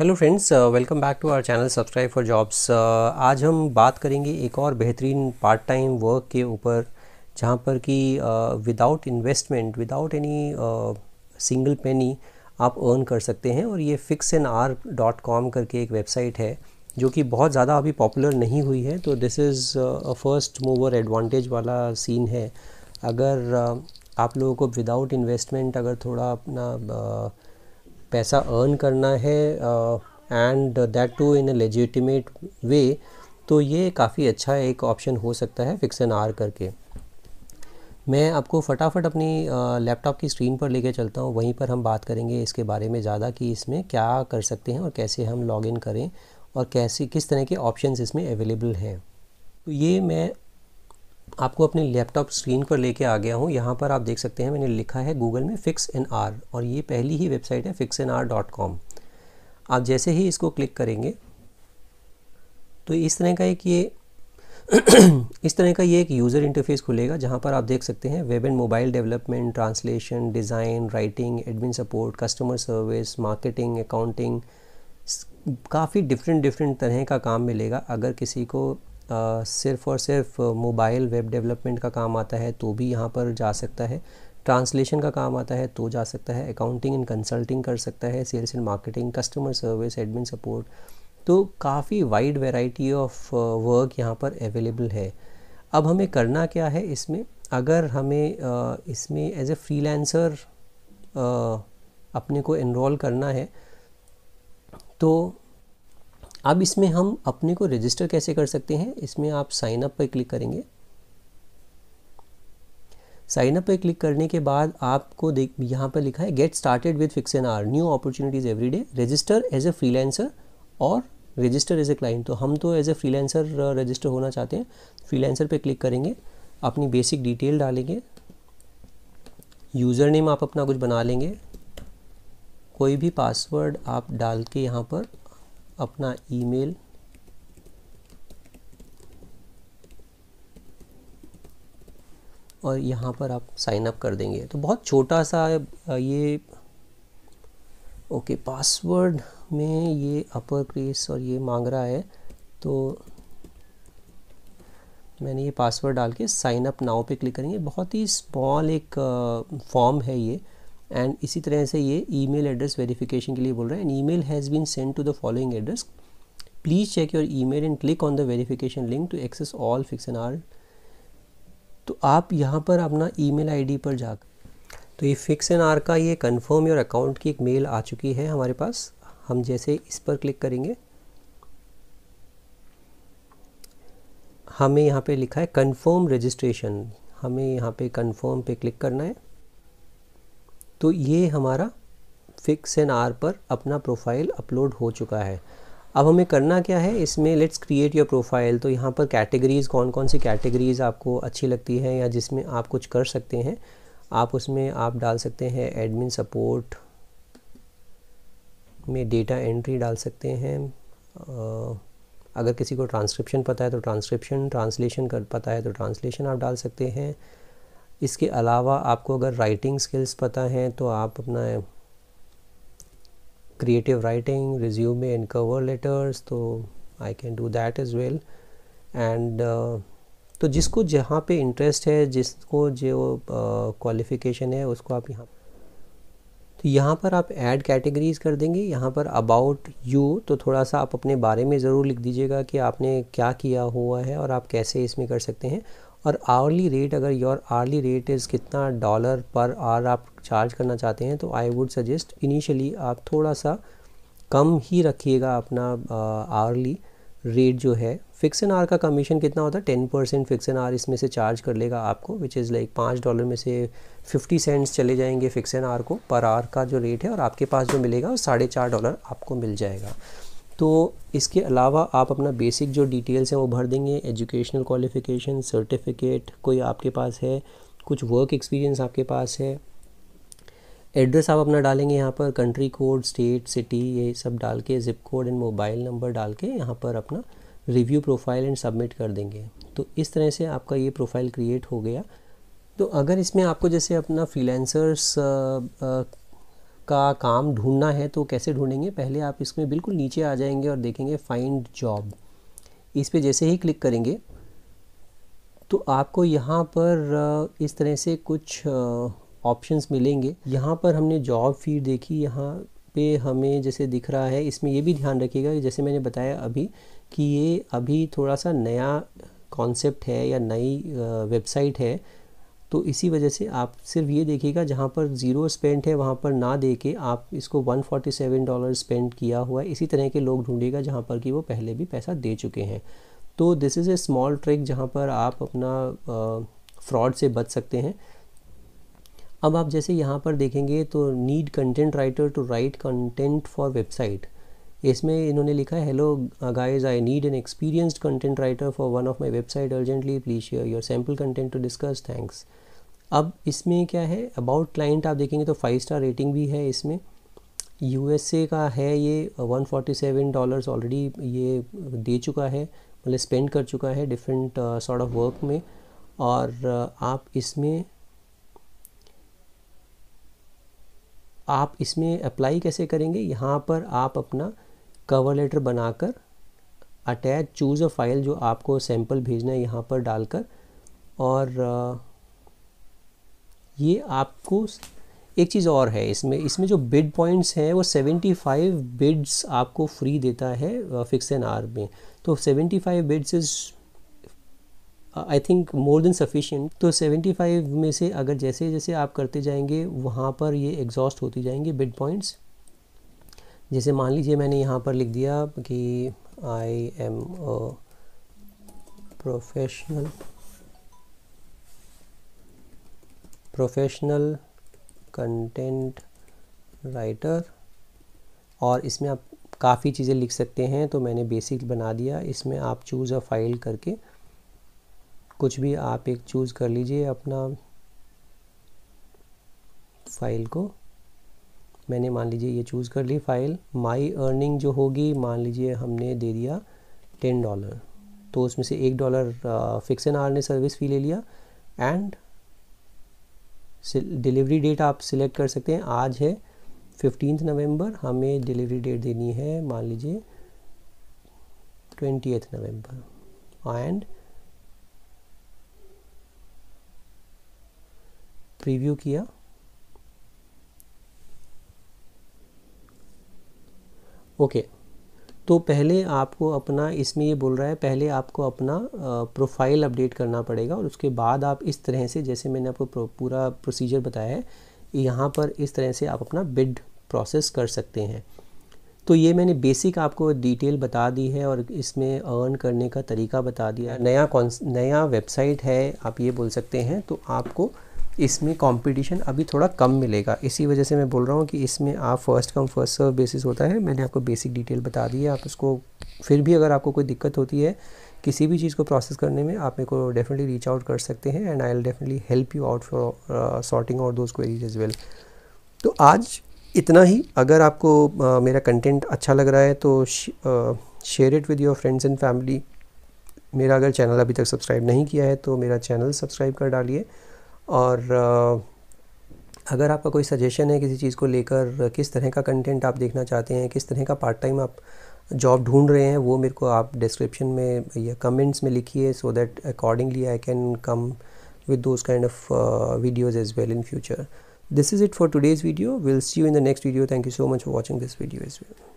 hello friends welcome back to our channel subscribe for jobs आज हम बात करेंगे एक और बेहतरीन पार्ट टाइम वर्क के ऊपर जहाँ पर कि without investment without any single penny आप अर्न कर सकते हैं और ये fix N R dot com करके एक वेबसाइट है जो कि बहुत ज़्यादा अभी पॉपुलर नहीं हुई है तो this is first mover advantage वाला सीन है अगर uh, आप लोगों को विदाउट इन्वेस्टमेंट अगर थोड़ा अपना uh, पैसा अर्न करना है and that too in a legitimate way तो ये काफ़ी अच्छा एक ऑप्शन हो सकता है फिक्स एन आर करके मैं आपको फटाफट अपनी लैपटॉप uh, की स्क्रीन पर लेके चलता हूँ वहीं पर हम बात करेंगे इसके बारे में ज़्यादा कि इसमें क्या कर सकते हैं और कैसे हम इन करें और कैसे किस तरह के ऑप्शंस इसमें अवेलेबल हैं तो ये मैं आपको अपने लैपटॉप स्क्रीन पर लेके आ गया हूँ यहाँ पर आप देख सकते हैं मैंने लिखा है गूगल में फ़िक्स एन आर और ये पहली ही वेबसाइट है fix N R dot com आप जैसे ही इसको क्लिक करेंगे तो इस तरह का एक ये इस तरह का ये एक यूज़र इंटरफेस खुलेगा जहाँ पर आप देख सकते हैं web and mobile development translation design writing admin support customer service marketing accounting काफ़ी डिफरेंट डिफरेंट तरह का काम मिलेगा अगर किसी को सिर्फ़ और सिर्फ मोबाइल वेब डेवलपमेंट का काम आता है तो भी यहाँ पर जा सकता है ट्रांसलेशन का काम आता है तो जा सकता है अकाउंटिंग एंड कंसल्टिंग कर सकता है sales and marketing customer service admin support तो काफ़ी वाइड वेराइटी ऑफ वर्क यहाँ पर अवेलेबल है अब हमें करना क्या है इसमें अगर हमें इसमें एज ए फ्रीलांसर अपने को इनरोल करना है तो अब इसमें हम अपने को रजिस्टर कैसे कर सकते हैं इसमें आप साइन अप पर क्लिक करेंगे साइन अप पर क्लिक करने के बाद आपको देख यहाँ पर लिखा है get started with fix N R new opportunities every day register as a freelancer और रजिस्टर एज ए क्लाइंट तो हम तो एज ए फ्रीलैंसर रजिस्टर होना चाहते हैं फ्रीलैंसर पे क्लिक करेंगे अपनी बेसिक डिटेल डालेंगे यूज़र नेम आप अपना कुछ बना लेंगे कोई भी पासवर्ड आप डाल के यहाँ पर अपना ईमेल और यहाँ पर आप साइन अप कर देंगे तो बहुत छोटा सा ये ओके पासवर्ड में ये अपर क्रेस और ये मांग रहा है तो मैंने ये पासवर्ड डाल के साइन अप नाउ पे क्लिक करेंगे बहुत ही स्मॉल एक फॉर्म है ये एंड इसी तरह से ये ईमेल एड्रेस वेरिफिकेशन के लिए बोल रहा है and email has been send to the following address please check your email and click on the verification link to access all fix N R तो आप यहाँ पर अपना ईमेल आईडी पर जा तो ये फिक्स एंड आर का ये कन्फर्म योर अकाउंट की एक मेल आ चुकी है हमारे पास हम जैसे इस पर क्लिक करेंगे हमें यहाँ पे लिखा है कन्फर्म रजिस्ट्रेशन हमें यहाँ पे कन्फर्म पे क्लिक करना है तो ये हमारा फिक्स एन आर पर अपना प्रोफाइल अपलोड हो चुका है अब हमें करना क्या है इसमें लेट्स क्रिएट योर प्रोफाइल तो यहाँ पर कैटेगरीज़ कौन कौन सी कैटेगरीज़ आपको अच्छी लगती है या जिसमें आप कुछ कर सकते हैं आप उसमें आप डाल सकते हैं एडमिन सपोर्ट में डेटा एंट्री डाल सकते हैं अगर किसी को ट्रांसक्रिप्शन पता है तो ट्रांसक्रिप्शन ट्रांसलेशन कर पता है तो ट्रांसलेशन आप डाल सकते हैं इसके अलावा आपको अगर राइटिंग स्किल्स पता हैं तो आप अपना creative writing resume and cover letters तो I can do that is well and तो जिसको जहाँ पे इंटरेस्ट है जिसको जो क्वालिफिकेशन uh, है उसको आप यहाँ तो यहाँ पर आप ऐड कैटेगरीज़ कर देंगे यहाँ पर अबाउट यू तो थोड़ा सा आप अपने बारे में ज़रूर लिख दीजिएगा कि आपने क्या किया हुआ है और आप कैसे इसमें कर सकते हैं और आवरली रेट अगर योर आवरली रेट इज़ कितना डॉलर पर आर आप चार्ज करना चाहते हैं तो आई वुड सजेस्ट इनिशियली आप थोड़ा सा कम ही रखिएगा अपना आवरली रेट जो है फिक्स एन आर का कमीशन कितना होता है ten percent fix N R इसमें से चार्ज कर लेगा आपको विच इज़ लाइक पाँच डॉलर में से फिफ्टी सेंट्स चले जाएंगे फिक्स एन आर को पर आर का जो रेट है और आपके पास जो मिलेगा वो साढ़े चार डॉलर आपको मिल जाएगा तो इसके अलावा आप अपना बेसिक जो डिटेल्स हैं वो भर देंगे एजुकेशनल क्वालिफ़िकेशन सर्टिफिकेट कोई आपके पास है कुछ वर्क एक्सपीरियंस आपके पास है एड्रेस आप अपना डालेंगे यहाँ पर कंट्री कोड स्टेट सिटी ये सब डाल के zip code and mobile number डाल के यहाँ पर अपना रिव्यू प्रोफाइल एंड सबमिट कर देंगे तो इस तरह से आपका ये प्रोफाइल क्रिएट हो गया तो अगर इसमें आपको जैसे अपना फ्रीलेंसर्स का काम ढूंढना है तो कैसे ढूंढेंगे पहले आप इसमें बिल्कुल नीचे आ जाएंगे और देखेंगे फाइंड जॉब इस पर जैसे ही क्लिक करेंगे तो आपको यहाँ पर इस तरह से कुछ ऑप्शंस मिलेंगे यहाँ पर हमने जॉब फीड देखी यहाँ पे हमें जैसे दिख रहा है इसमें ये भी ध्यान रखिएगा जैसे मैंने बताया अभी कि ये अभी थोड़ा सा नया कॉन्सेप्ट है या नई वेबसाइट है तो इसी वजह से आप सिर्फ ये देखिएगा जहाँ पर ज़ीरो स्पेंट है वहाँ पर ना दे के आप इसको 147 डॉलर स्पेंड किया हुआ है इसी तरह के लोग ढूंढेगा जहाँ पर कि वो पहले भी पैसा दे चुके हैं तो this is a small trick जहाँ पर आप अपना फ्रॉड से बच सकते हैं अब आप जैसे यहाँ पर देखेंगे तो need content writer to write content for website इसमें इन्होंने लिखा है hello guys I need an experienced content writer for one of my website urgently please share your sample content to discuss thanks अब इसमें क्या है अबाउट क्लाइंट आप देखेंगे तो फाइव स्टार रेटिंग भी है इसमें यू का है ये one forty seven dollars already ये दे चुका है मतलब स्पेंड कर चुका है डिफरेंट सॉर्ट ऑफ वर्क में और uh, आप इसमें आप इसमें अप्लाई कैसे करेंगे यहाँ पर आप अपना कवर लेटर बनाकर अटैच चूज़ अ फाइल जो आपको सैम्पल भेजना है यहाँ पर डालकर और ये आपको एक चीज़ और है इसमें इसमें जो बिड पॉइंट्स हैं वो 75 बिड्स आपको फ्री देता है फिक्स एन आर में तो 75 bids is I think more than sufficient तो 75 में से अगर जैसे जैसे आप करते जाएंगे वहाँ पर ये एग्जॉस्ट होती जाएंगे बिड पॉइंट्स जैसे मान लीजिए मैंने यहाँ पर लिख दिया कि I am a professional professional content writer और इसमें आप काफ़ी चीज़ें लिख सकते हैं तो मैंने बेसिक बना दिया इसमें आप चूज़ अ फाइल करके कुछ भी आप एक चूज़ कर लीजिए अपना फाइल को मैंने मान लीजिए ये चूज़ कर ली फ़ाइल माई अर्निंग जो होगी मान लीजिए हमने दे दिया टेन डॉलर तो उसमें से एक डॉलर फिक्स एन आर ने सर्विस फ़ी ले लिया एंड डिलीवरी डेट आप सिलेक्ट कर सकते हैं आज है फिफ्टीन नवंबर हमें डिलीवरी डेट देनी है मान लीजिए ट्वेंटी नवंबर एंड प्रीव्यू किया ओके तो पहले आपको अपना इसमें ये बोल रहा है पहले आपको अपना प्रोफाइल अपडेट करना पड़ेगा और उसके बाद आप इस तरह से जैसे मैंने आपको पूरा प्रोसीजर बताया है यहाँ पर इस तरह से आप अपना बिड प्रोसेस कर सकते हैं तो ये मैंने बेसिक आपको डिटेल बता दी है और इसमें अर्न करने का तरीका बता दिया नया कौन नया वेबसाइट है आप ये बोल सकते हैं तो आपको इसमें कंपटीशन अभी थोड़ा कम मिलेगा इसी वजह से मैं बोल रहा हूँ कि इसमें आप first come first serve basis होता है मैंने आपको बेसिक डिटेल बता दी है आप उसको फिर भी अगर आपको कोई दिक्कत होती है किसी भी चीज़ को प्रोसेस करने में आप मेरे को डेफिनेटली रीच आउट कर सकते हैं and I will definitely help you out for sorting out those queries as well तो आज इतना ही अगर आपको uh, मेरा कंटेंट अच्छा लग रहा है तो share it with your friends and family मेरा अगर चैनल अभी तक सब्सक्राइब नहीं किया है तो मेरा चैनल सब्सक्राइब कर डालिए और अगर आपका कोई सजेशन है किसी चीज़ को लेकर किस तरह का कंटेंट आप देखना चाहते हैं किस तरह का पार्ट टाइम आप जॉब ढूंढ रहे हैं वो मेरे को आप डिस्क्रिप्शन में या कमेंट्स में लिखिए so that accordingly I can come with those kind of videos as well in future this is it for today's video will see you in the next video thank you so much for watching this video is well